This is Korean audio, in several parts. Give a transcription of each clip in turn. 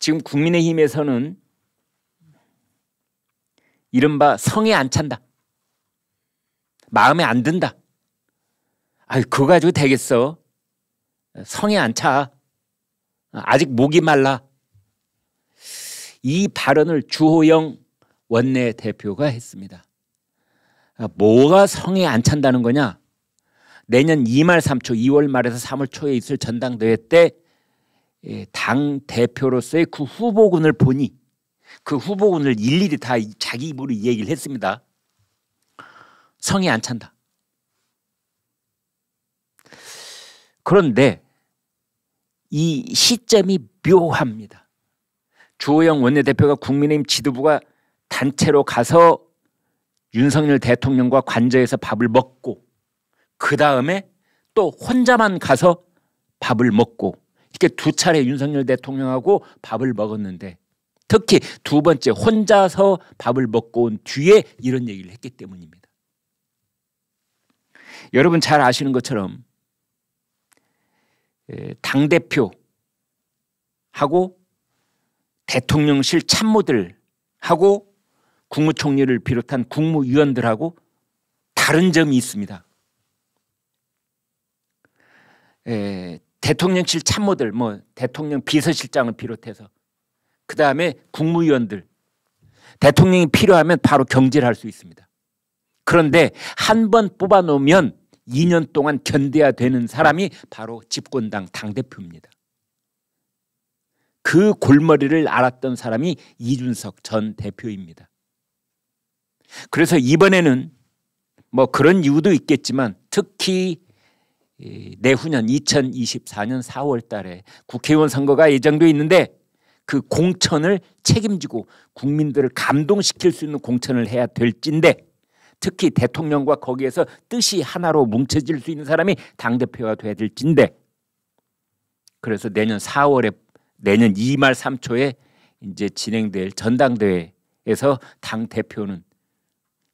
지금 국민의힘에서는 이른바 성에 안 찬다. 마음에 안 든다. 아유, 그거 가지고 되겠어. 성에 안 차. 아직 목이 말라. 이 발언을 주호영 원내대표가 했습니다. 아, 뭐가 성에 안 찬다는 거냐? 내년 2말 3초, 2월 말에서 3월 초에 있을 전당대회 때 예, 당 대표로서의 그 후보군을 보니 그 후보군을 일일이 다 자기 입으로 얘기를 했습니다. 성이 안 찬다. 그런데 이 시점이 묘합니다. 주호영 원내대표가 국민의힘 지도부가 단체로 가서 윤석열 대통령과 관저에서 밥을 먹고 그 다음에 또 혼자만 가서 밥을 먹고 이렇게 두 차례 윤석열 대통령하고 밥을 먹었는데 특히 두 번째 혼자서 밥을 먹고 온 뒤에 이런 얘기를 했기 때문입니다. 여러분 잘 아시는 것처럼 당 대표하고 대통령실 참모들하고 국무총리를 비롯한 국무위원들하고 다른 점이 있습니다. 에, 대통령실 참모들 뭐 대통령 비서실장을 비롯해서 그 다음에 국무위원들 대통령이 필요하면 바로 경질할 수 있습니다. 그런데 한 번 뽑아놓으면 2년 동안 견뎌야 되는 사람이 바로 집권당 당대표입니다. 그 골머리를 알았던 사람이 이준석 전 대표입니다. 그래서 이번에는 뭐 그런 이유도 있겠지만 특히 내후년 2024년 4월 달에 국회의원 선거가 예정돼 있는데 그 공천을 책임지고 국민들을 감동시킬 수 있는 공천을 해야 될진데 특히 대통령과 거기에서 뜻이 하나로 뭉쳐질 수 있는 사람이 당대표가 돼야 될진데 그래서 내년 4월에 내년 2말 3초에 이제 진행될 전당대회에서 당 대표는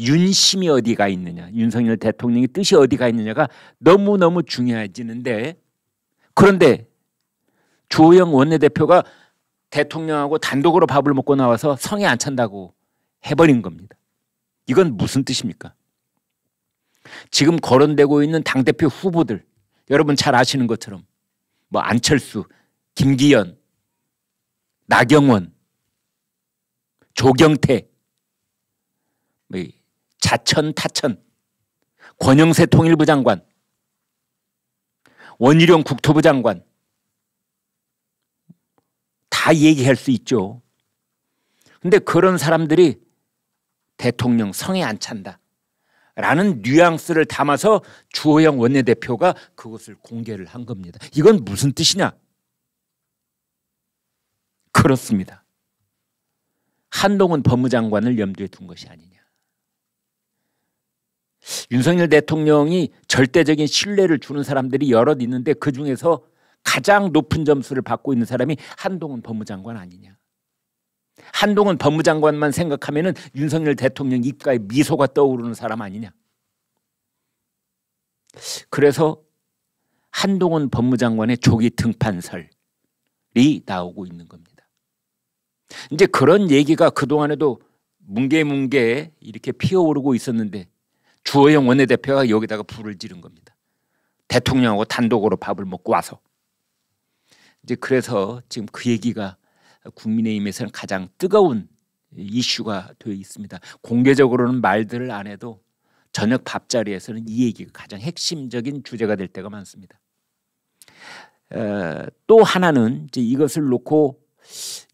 윤심이 어디가 있느냐, 윤석열 대통령의 뜻이 어디가 있느냐가 너무너무 중요해지는데 그런데 조영 원내대표가 대통령하고 단독으로 밥을 먹고 나와서 성에 안 찬다고 해버린 겁니다. 이건 무슨 뜻입니까? 지금 거론되고 있는 당대표 후보들 여러분 잘 아시는 것처럼 뭐 안철수, 김기현, 나경원, 조경태 뭐 자천 타천 권영세 통일부 장관 원희룡 국토부 장관 다 얘기할 수 있죠. 근데 그런 사람들이 대통령 성에 안 찬다. 라는 뉘앙스를 담아서 주호영 원내대표가 그것을 공개를 한 겁니다. 이건 무슨 뜻이냐? 그렇습니다. 한동훈 법무장관을 염두에 둔 것이 아니냐. 윤석열 대통령이 절대적인 신뢰를 주는 사람들이 여럿 있는데 그 중에서 가장 높은 점수를 받고 있는 사람이 한동훈 법무장관 아니냐. 한동훈 법무장관만 생각하면 윤석열 대통령 입가에 미소가 떠오르는 사람 아니냐. 그래서 한동훈 법무장관의 조기 등판설이 나오고 있는 겁니다. 이제 그런 얘기가 그동안에도 뭉게뭉게 이렇게 피어오르고 있었는데 주호영 원내대표가 여기다가 불을 지른 겁니다. 대통령하고 단독으로 밥을 먹고 와서 이제 그래서 지금 그 얘기가 국민의힘에서는 가장 뜨거운 이슈가 되어 있습니다. 공개적으로는 말들을 안 해도 저녁 밥자리에서는 이 얘기가 가장 핵심적인 주제가 될 때가 많습니다. 에, 또 하나는 이제 이것을 놓고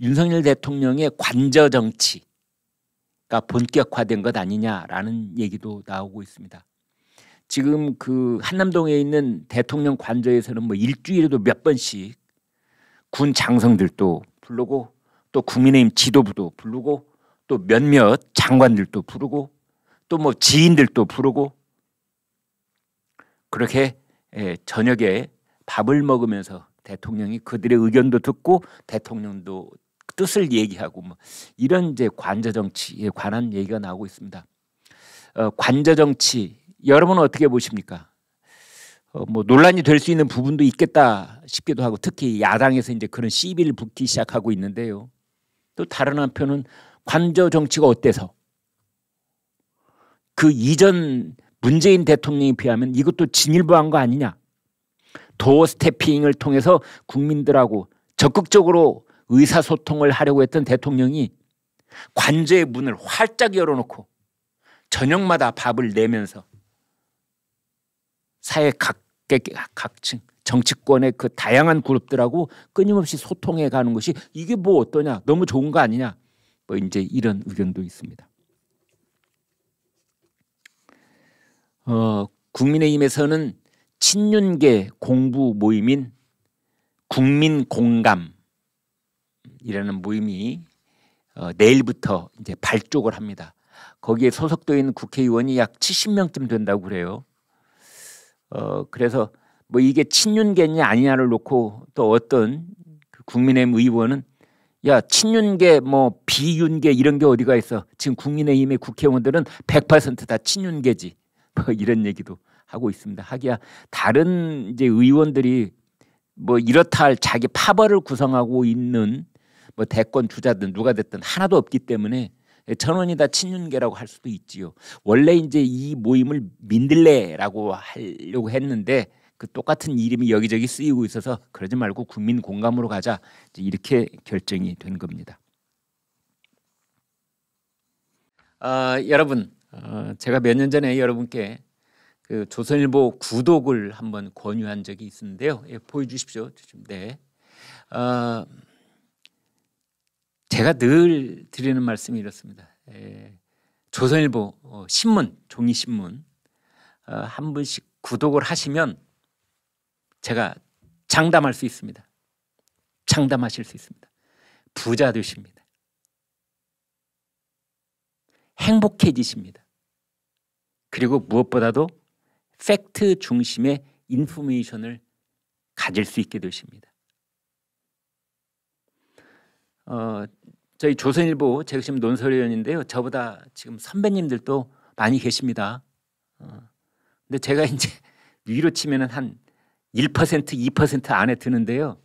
윤석열 대통령의 관저 정치 본격화된 것 아니냐라는 얘기도 나오고 있습니다. 지금 그 한남동에 있는 대통령 관저에서는 뭐 일주일에도 몇 번씩 군 장성들도 부르고 또 국민의힘 지도부도 부르고 또 몇몇 장관들도 부르고 또 뭐 지인들도 부르고 그렇게 예, 저녁에 밥을 먹으면서 대통령이 그들의 의견도 듣고 대통령도 뜻을 얘기하고 뭐 이런 이제 관저 정치에 예, 관한 얘기가 나오고 있습니다. 어, 관저 정치 여러분은 어떻게 보십니까? 어, 뭐 논란이 될 수 있는 부분도 있겠다 싶기도 하고 특히 야당에서 이제 그런 시비를 붙기 시작하고 있는데요. 또 다른 한편은 관저 정치가 어때서 그 이전 문재인 대통령에 비하면 이것도 진일보한 거 아니냐? 도어 스태핑을 통해서 국민들하고 적극적으로 의사소통을 하려고 했던 대통령이 관저의 문을 활짝 열어놓고 저녁마다 밥을 내면서 사회 각계 각층 정치권의 그 다양한 그룹들하고 끊임없이 소통해 가는 것이 이게 뭐 어떠냐 너무 좋은 거 아니냐 뭐 이제 이런 의견도 있습니다. 어, 국민의힘에서는 친윤계 공부 모임인 국민공감 이라는 모임이 어, 내일부터 이제 발족을 합니다. 거기에 소속되 있는 국회의원이 약 70명쯤 된다고 그래요. 어, 그래서 뭐 이게 친윤계냐 아니냐를 놓고 또 어떤 그 국민의힘 의원은 야 친윤계 뭐 비윤계 이런 게 어디가 있어 지금 국민의힘의 국회의원들은 100%다 친윤계지 뭐 이런 얘기도 하고 있습니다. 하기야 다른 이제 의원들이 뭐 이렇다 할 자기 파벌을 구성하고 있는 뭐 대권 주자든 누가 됐든 하나도 없기 때문에 천원이다 친윤계라고 할 수도 있지요. 원래 이제 이 모임을 민들레라고 하려고 했는데 그 똑같은 이름이 여기저기 쓰이고 있어서 그러지 말고 국민 공감으로 가자 이렇게 결정이 된 겁니다. 아, 여러분 어, 제가 몇 년 전에 여러분께 그 조선일보 구독을 한번 권유한 적이 있는데요. 예, 보여주십시오. 네. 어, 제가 늘 드리는 말씀이 이렇습니다. 에, 예, 조선일보 어, 신문 종이 신문 어, 한 분씩 구독을 하시면 제가 장담할 수 있습니다. 장담하실 수 있습니다. 부자 되십니다. 행복해지십니다. 그리고 무엇보다도 팩트 중심의 인포메이션을 가질 수 있게 되십니다. 어, 저희 조선일보 재심 논설위원인데요. 저보다 지금 선배님들도 많이 계십니다. 어. 근데 제가 이제 위로 치면은 한 1%, 2% 안에 드는데요.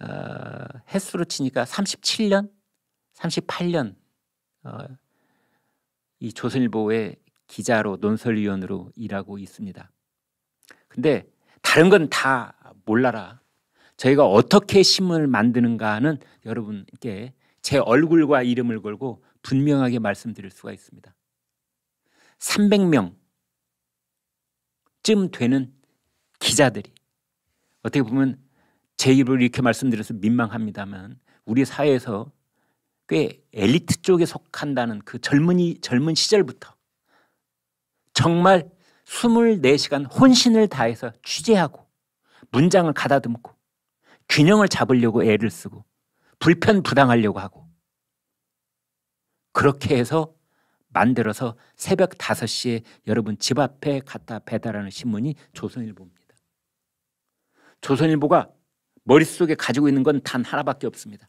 어, 횟수로 치니까 37년, 38년 어, 이 조선일보의 기자로 논설위원으로 일하고 있습니다. 근데 다른 건 다 몰라라. 저희가 어떻게 신문을 만드는가는 여러분께 제 얼굴과 이름을 걸고 분명하게 말씀드릴 수가 있습니다. 300명 쯤 되는 기자들이 어떻게 보면 제 입으로 이렇게 말씀드려서 민망합니다만 우리 사회에서 꽤 엘리트 쪽에 속한다는 그 젊은이 젊은 시절부터 정말 24시간 혼신을 다해서 취재하고 문장을 가다듬고 균형을 잡으려고 애를 쓰고 불편 부당하려고 하고 그렇게 해서 만들어서 새벽 5시에 여러분 집 앞에 갖다 배달하는 신문이 조선일보입니다. 조선일보가 머릿속에 가지고 있는 건 단 하나밖에 없습니다.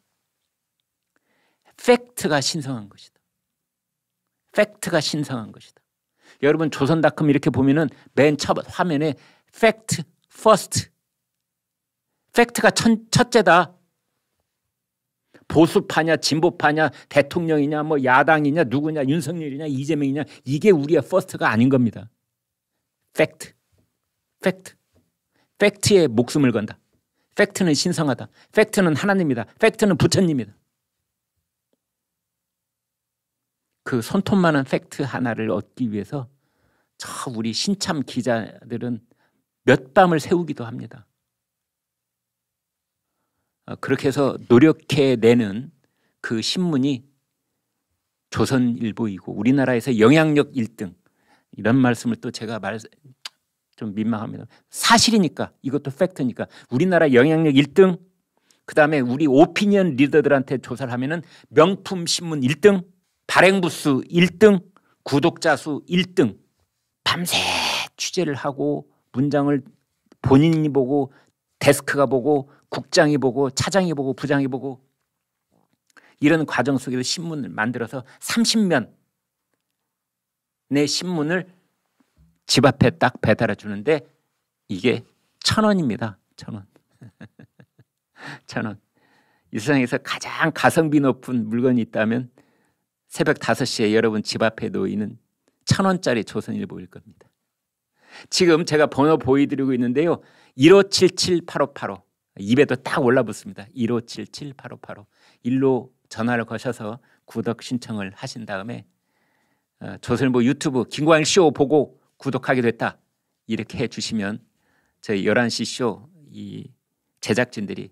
팩트가 신성한 것이다. 팩트가 신성한 것이다. 여러분 조선닷컴 이렇게 보면은 맨첫 화면에 팩트 퍼스트 팩트가 첫, 첫째다 보수파냐 진보파냐 대통령이냐 뭐 야당이냐 누구냐 윤석열이냐 이재명이냐 이게 우리의 퍼스트가 아닌 겁니다. 팩트. 팩트. 팩트에 목숨을 건다. 팩트는 신성하다. 팩트는 하나님이다. 팩트는 부처님이다. 그 손톱만한 팩트 하나를 얻기 위해서 저 우리 신참 기자들은 몇 밤을 세우기도 합니다. 어, 그렇게 해서 노력해내는 그 신문이 조선일보이고 우리나라에서 영향력 1등 이런 말씀을 또 제가 말, 좀 민망합니다. 사실이니까 이것도 팩트니까 우리나라 영향력 1등 그다음에 우리 오피니언 리더들한테 조사를 하면은 명품 신문 1등, 발행 부수 1등, 구독자 수 1등. 밤새 취재를 하고 문장을 본인이 보고 데스크가 보고 국장이 보고 차장이 보고 부장이 보고 이런 과정 속에서 신문을 만들어서 30면 내 신문을 집 앞에 딱 배달해 주는데 이게 천 원입니다. 천 원. 천 원. 이 세상에서 가장 가성비 높은 물건이 있다면 새벽 5시에 여러분 집 앞에 놓이는 천 원짜리 조선일보일 겁니다. 지금 제가 번호 보여드리고 있는데요. 1577-8585. 입에도 딱 올라붙습니다. 1577-8585 일로 전화를 거셔서 구독 신청을 하신 다음에 어, 조선일보 유튜브 김광일 쇼 보고 구독하게 됐다 이렇게 해주시면 저희 11시 쇼이 제작진들이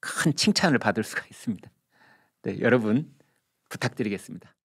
큰 칭찬을 받을 수가 있습니다. 네, 여러분 부탁드리겠습니다.